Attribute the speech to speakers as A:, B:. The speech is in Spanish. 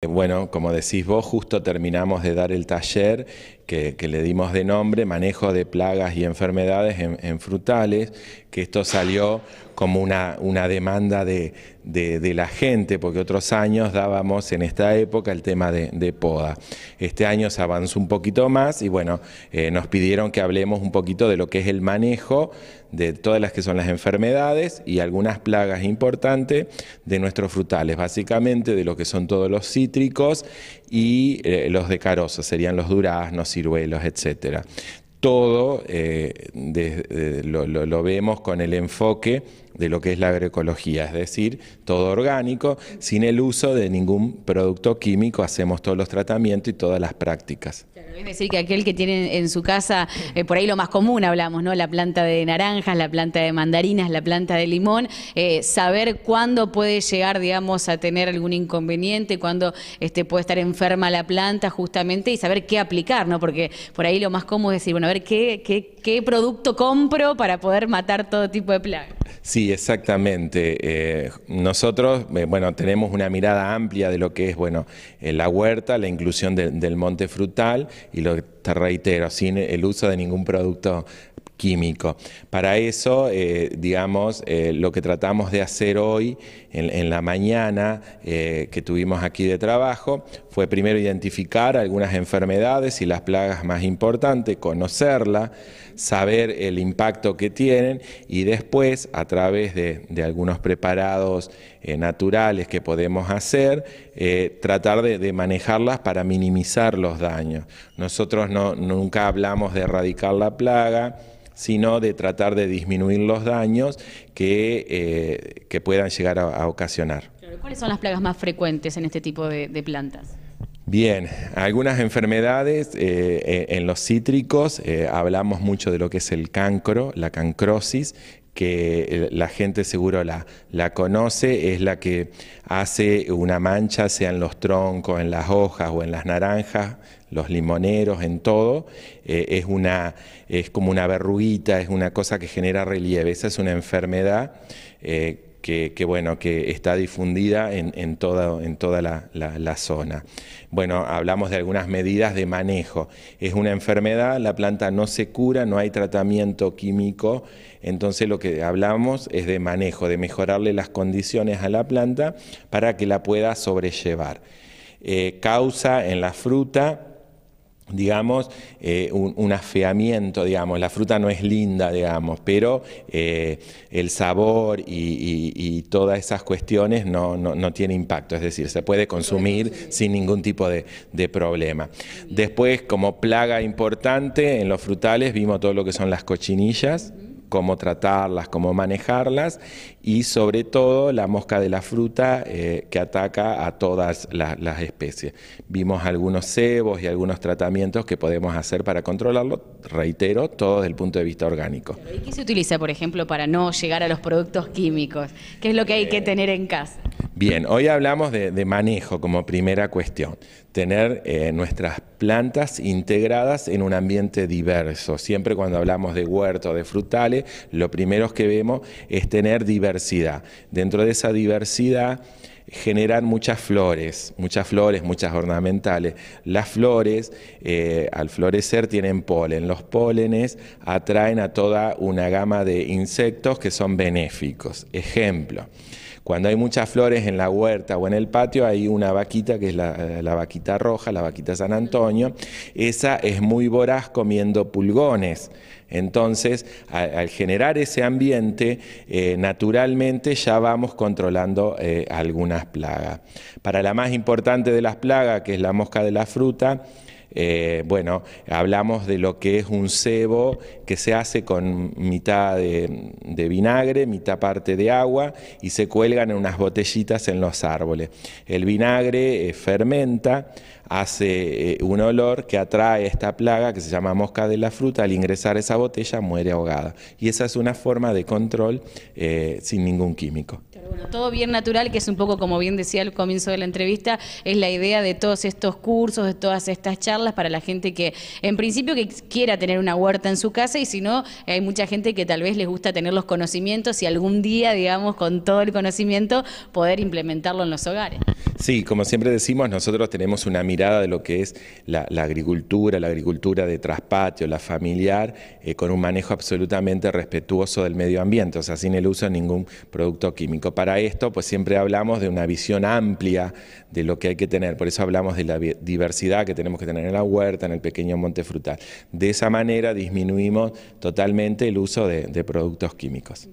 A: Eh, bueno, como decís vos, justo terminamos de dar el taller que, le dimos de nombre, manejo de plagas y enfermedades en frutales, que esto salió como una, una demanda de, la gente, porque otros años dábamos en esta época el tema de, poda. Este año se avanzó un poquito más y bueno, eh, nos pidieron que hablemos un poquito de lo que es el manejo de todas las que son las enfermedades y algunas plagas importantes de nuestros frutales, básicamente de lo que son todos los cítricos y eh, los de carozo, serían los duraznos, ciruelos, etcétera todo eh, lo, vemos con el enfoque de lo que es la agroecología, es decir, todo orgánico, sin el uso de ningún producto químico, hacemos todos los tratamientos y todas las prácticas.
B: Claro, es decir, que aquel que tiene en su casa, eh, por ahí lo más común hablamos, ¿no? La planta de naranjas, la planta de mandarinas, la planta de limón, eh, saber cuándo puede llegar, digamos, a tener algún inconveniente, cuándo este, puede estar enferma la planta, justamente, y saber qué aplicar, ¿no? Porque por ahí lo más común es decir, bueno, a ver qué, qué, qué producto compro para poder matar todo tipo de plagas.
A: Sí, Sí, exactamente. Eh, nosotros, eh, bueno, tenemos una mirada amplia de lo que es, bueno, eh, la huerta, la inclusión del monte frutal y lo reitero, sin el uso de ningún producto químico. Para eso, eh, digamos, eh, lo que tratamos de hacer hoy, en, la mañana eh, que tuvimos aquí de trabajo, fue primero identificar algunas enfermedades y las plagas más importantes, conocerla saber el impacto que tienen y después, a través de, algunos preparados naturales que podemos hacer, tratar de, de manejarlas para minimizar los daños. Nosotros no nunca hablamos de erradicar la plaga, sino de tratar de disminuir los daños que, eh, puedan llegar a, ocasionar.
B: ¿Cuáles son las plagas más frecuentes en este tipo de, plantas?
A: Bien, algunas enfermedades eh, eh, en los cítricos, hablamos mucho de lo que es el cancro, la cancrosis, que eh, la gente seguro la, la conoce, es la que hace una mancha, sea en los troncos, en las hojas o en las naranjas, los limoneros, en todo, eh, es, una, es como una verruguita, es una cosa que genera relieve. Esa es una enfermedad eh, que, bueno, que está difundida en, toda, en toda la, zona. Bueno, hablamos de algunas medidas de manejo. Es una enfermedad, la planta no se cura, no hay tratamiento químico, entonces lo que hablamos es de manejo, de mejorarle las condiciones a la planta para que la pueda sobrellevar. Eh, causa en la fruta digamos, eh, un, afeamiento, digamos, la fruta no es linda, digamos, pero eh, el sabor y, todas esas cuestiones no, no, tiene impacto, es decir, se puede consumir sin ningún tipo de, problema. Después, como plaga importante en los frutales, vimos todo lo que son las cochinillas, cómo tratarlas, cómo manejarlas y sobre todo la mosca de la fruta eh, que ataca a todas las especies. Vimos algunos cebos y algunos tratamientos que podemos hacer para controlarlo, reitero, todo desde el punto de vista orgánico. ¿Y
B: qué se utiliza, por ejemplo, para no llegar a los productos químicos? ¿Qué es lo que hay que eh, tener en casa?
A: Bien, hoy hablamos de, manejo como primera cuestión, tener eh, nuestras plantas integradas en un ambiente diverso. Siempre cuando hablamos de huerto, de frutales, lo primero que vemos es tener diversidad. Dentro de esa diversidad generan muchas flores, muchas flores, muchas ornamentales. Las flores, eh, al florecer, tienen polen. Los polenes atraen a toda una gama de insectos que son benéficos. Ejemplo. Cuando hay muchas flores en la huerta o en el patio, hay una vaquita que es la, eh, vaquita roja, la vaquita San Antonio. Esa es muy voraz comiendo pulgones. Entonces, al generar ese ambiente, eh, naturalmente ya vamos controlando eh, algunas plagas. Para la más importante de las plagas, que es la mosca de la fruta, eh, bueno, hablamos de lo que es un cebo que se hace con mitad de, vinagre, mitad parte de agua y se cuelgan en unas botellitas en los árboles. El vinagre eh, fermenta, hace eh, un olor que atrae esta plaga que se llama mosca de la fruta, al ingresar esa botella muere ahogada. Y esa es una forma de control sin ningún químico
B: todo bien natural, que es un poco como bien decía al comienzo de la entrevista, es la idea de todos estos cursos, de todas estas charlas para la gente que en principio que quiera tener una huerta en su casa y si no, hay mucha gente que tal vez les gusta tener los conocimientos y algún día, digamos, con todo el conocimiento poder implementarlo en los hogares.
A: Sí, como siempre decimos, nosotros tenemos una mirada de lo que es la, agricultura, la agricultura de traspatio, la familiar, eh, con un manejo absolutamente respetuoso del medio ambiente, o sea, sin el uso de ningún producto químico. Para esto, pues siempre hablamos de una visión amplia de lo que hay que tener, por eso hablamos de la diversidad que tenemos que tener en la huerta, en el pequeño monte frutal. De esa manera disminuimos totalmente el uso de productos químicos.